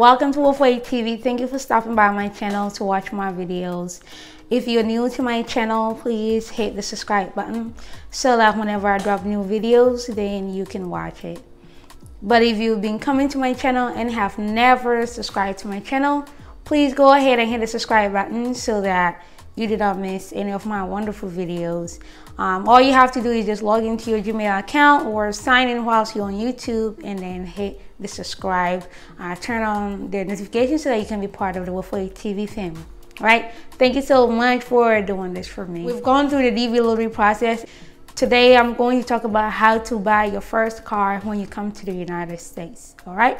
Welcome to Wolf Wave TV. Thank you for stopping by my channel to watch my videos. If you're new to my channel, please hit the subscribe button so that whenever I drop new videos, then you can watch it. But if you've been coming to my channel and have never subscribed to my channel, please go ahead and hit the subscribe button so that you did not miss any of my wonderful videos. Um, all you have to do is just log into your Gmail account or sign in whilst you're on YouTube and then hit the subscribe. Uh, turn on the notifications so that you can be part of the Wolfway TV family. Right? Thank you so much for doing this for me. We've gone through the DV lottery process. Today I'm going to talk about how to buy your first car when you come to the United States. All right?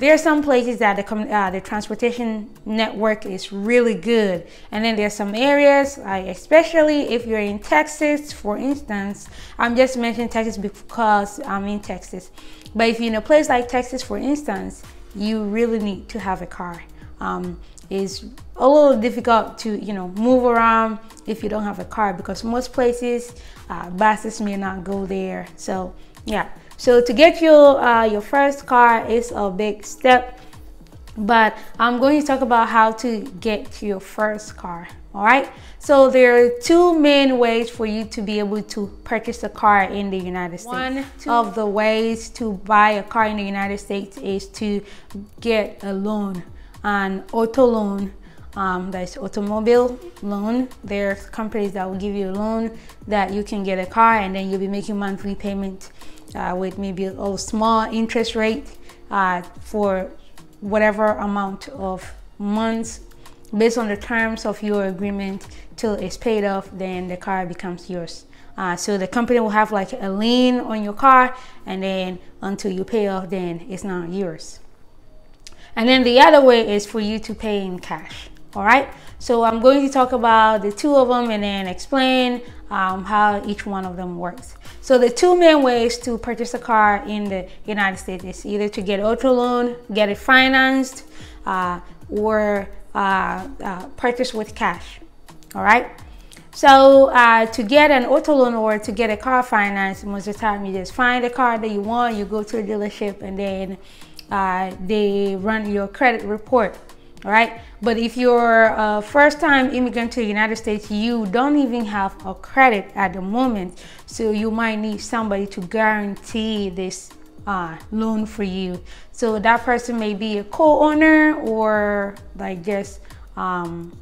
There are some places that the, uh, the transportation network is really good. And then there's are some areas, like especially if you're in Texas, for instance, I'm just mentioning Texas because I'm in Texas. But if you're in a place like Texas, for instance, you really need to have a car. Um, it's a little difficult to, you know, move around if you don't have a car because most places, uh, buses may not go there. So yeah, so to get your, uh, your first car is a big step, but I'm going to talk about how to get your first car. All right. So there are two main ways for you to be able to purchase a car in the United States. One of the ways to buy a car in the United States is to get a loan, an auto loan. Um, that's automobile loan. There are companies that will give you a loan that you can get a car and then you'll be making monthly payments uh, with maybe a small interest rate uh, for whatever amount of months based on the terms of your agreement till it's paid off then the car becomes yours uh, so the company will have like a lien on your car and then until you pay off then it's not yours and then the other way is for you to pay in cash all right so i'm going to talk about the two of them and then explain um, how each one of them works. So the two main ways to purchase a car in the United States is either to get auto loan, get it financed, uh, or uh, uh, purchase with cash. All right. So uh, to get an auto loan or to get a car financed, most of the time you just find a car that you want, you go to a dealership, and then uh, they run your credit report all right? But if you're a first-time immigrant to the United States, you don't even have a credit at the moment. So you might need somebody to guarantee this uh, loan for you. So that person may be a co-owner or like just um,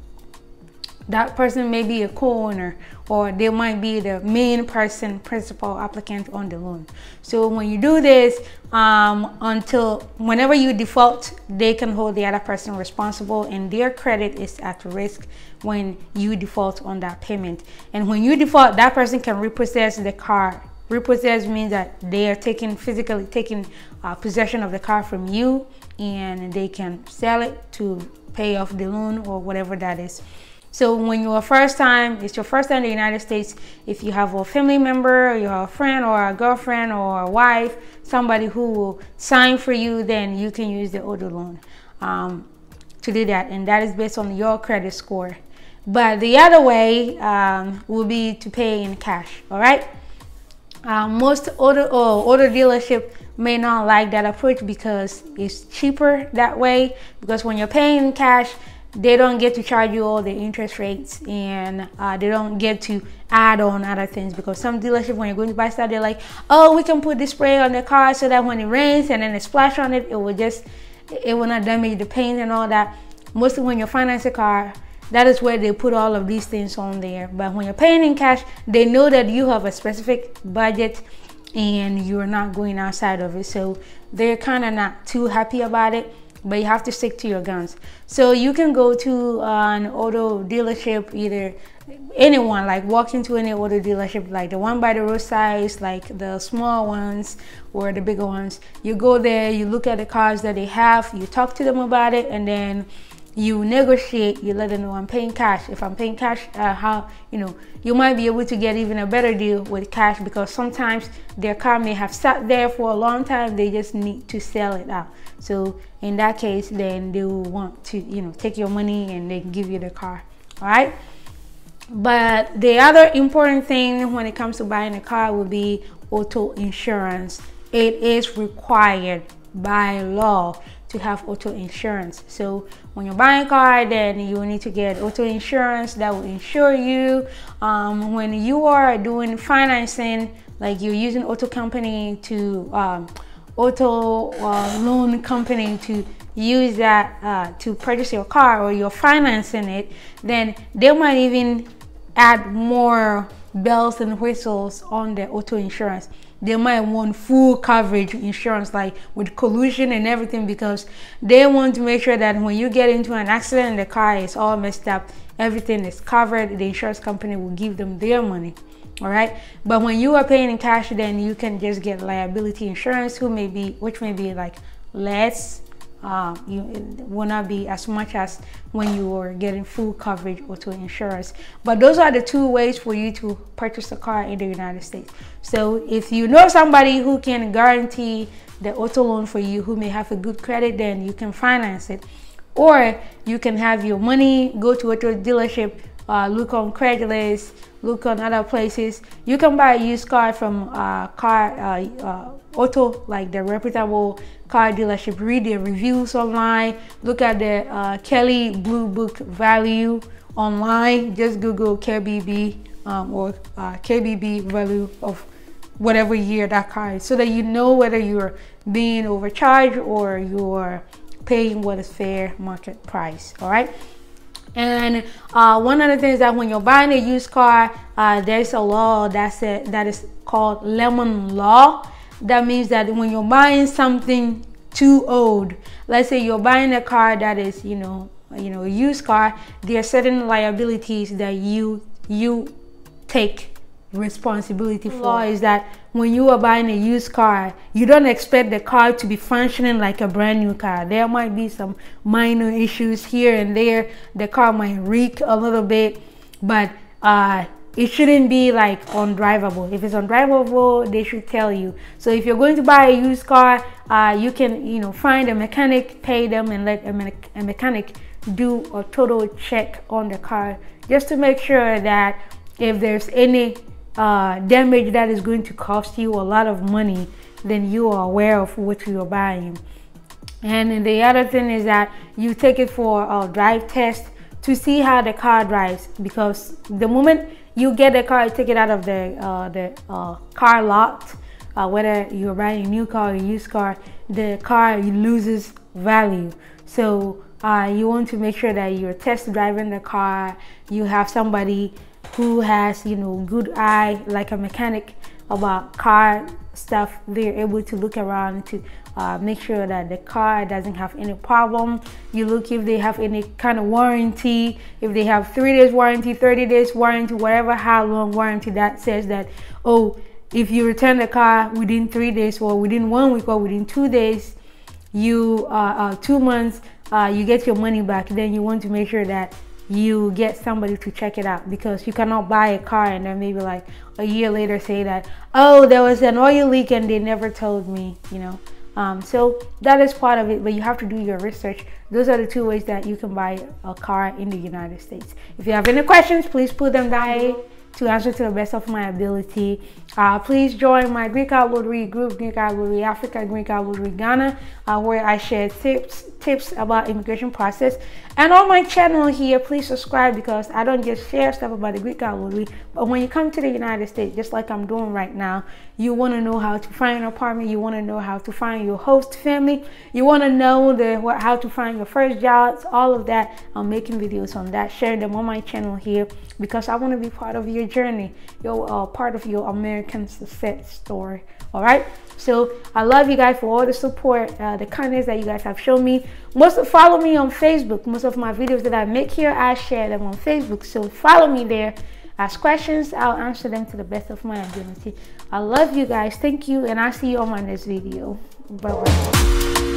that person may be a co-owner or they might be the main person, principal applicant on the loan. So when you do this, um, until whenever you default, they can hold the other person responsible and their credit is at risk when you default on that payment. And when you default, that person can repossess the car repossess means that they are taking physically taking uh, possession of the car from you and they can sell it to pay off the loan or whatever that is so when you're first time, it's your first time in the United States, if you have a family member, or you have a friend or a girlfriend or a wife, somebody who will sign for you, then you can use the auto loan um, to do that. And that is based on your credit score. But the other way um, will be to pay in cash, all right? Uh, most auto, oh, auto dealership may not like that approach because it's cheaper that way because when you're paying in cash, they don't get to charge you all the interest rates and uh, they don't get to add on other things because some dealership when you're going to buy stuff they're like oh we can put this spray on the car so that when it rains and then it splash on it it will just it will not damage the paint and all that mostly when you finance a car that is where they put all of these things on there but when you're paying in cash they know that you have a specific budget and you're not going outside of it so they're kind of not too happy about it but you have to stick to your guns. So you can go to uh, an auto dealership, either anyone, like walk into any auto dealership, like the one by the roadside, like the small ones or the bigger ones. You go there, you look at the cars that they have, you talk to them about it, and then you negotiate you let them know i'm paying cash if i'm paying cash uh, how you know you might be able to get even a better deal with cash because sometimes their car may have sat there for a long time they just need to sell it out so in that case then they will want to you know take your money and they give you the car all right but the other important thing when it comes to buying a car will be auto insurance it is required by law to have auto insurance. So when you're buying a car, then you need to get auto insurance that will insure you. Um, when you are doing financing, like you're using auto company to um, auto uh, loan company to use that uh, to purchase your car or you're financing it, then they might even add more bells and whistles on the auto insurance they might want full coverage insurance like with collision and everything because they want to make sure that when you get into an accident the car is all messed up everything is covered the insurance company will give them their money all right but when you are paying in cash then you can just get liability insurance who may be which may be like less uh, you will not be as much as when you are getting full coverage auto insurance. But those are the two ways for you to purchase a car in the United States. So if you know somebody who can guarantee the auto loan for you, who may have a good credit, then you can finance it. Or you can have your money go to auto dealership uh, look on Craigslist, look on other places. You can buy a used car from uh, car uh, uh auto, like the reputable car dealership. Read the reviews online. Look at the uh, Kelly Blue Book value online. Just Google KBB um, or uh, KBB value of whatever year that car is, so that you know whether you're being overcharged or you're paying what is fair market price. All right. And uh, one of the things that when you're buying a used car, uh, there's a law that's a, that is called lemon law. That means that when you're buying something too old, let's say you're buying a car that is, you know, you know, a used car, there are certain liabilities that you you take responsibility for is that when you are buying a used car, you don't expect the car to be functioning like a brand new car. There might be some minor issues here and there. The car might reek a little bit, but uh, it shouldn't be like undrivable. If it's undrivable, they should tell you. So if you're going to buy a used car, uh, you can you know find a mechanic, pay them, and let a, me a mechanic do a total check on the car just to make sure that if there's any uh, damage that is going to cost you a lot of money then you are aware of what you're buying. And the other thing is that you take it for a drive test to see how the car drives because the moment you get the car, you take it out of the, uh, the uh, car lot, uh, whether you're buying a new car or a used car, the car loses value. So uh, you want to make sure that you're test driving the car, you have somebody who has you know good eye like a mechanic about car stuff they're able to look around to uh, make sure that the car doesn't have any problem you look if they have any kind of warranty if they have three days warranty 30 days warranty whatever how long warranty that says that oh if you return the car within three days or within one week or within two days you uh, uh two months uh, you get your money back then you want to make sure that you get somebody to check it out because you cannot buy a car and then maybe like a year later say that oh there was an oil leak and they never told me you know um, so that is part of it but you have to do your research those are the two ways that you can buy a car in the united states if you have any questions please put them down to answer to the best of my ability. Uh, please join my Greek Card group, Greek Card Africa, Greek Card Ghana, uh, where I share tips tips about immigration process. And on my channel here, please subscribe because I don't just share stuff about the Greek Card But when you come to the United States, just like I'm doing right now, you want to know how to find an apartment, you want to know how to find your host family, you want to know the what, how to find your first jobs, all of that. I'm making videos on that, sharing them on my channel here because I want to be part of your journey. You're uh, part of your American success story. All right. So I love you guys for all the support, uh, the kindness that you guys have shown me. Most of, follow me on Facebook. Most of my videos that I make here, I share them on Facebook. So follow me there. Ask questions. I'll answer them to the best of my ability. I love you guys. Thank you, and I'll see you on my next video. Bye bye.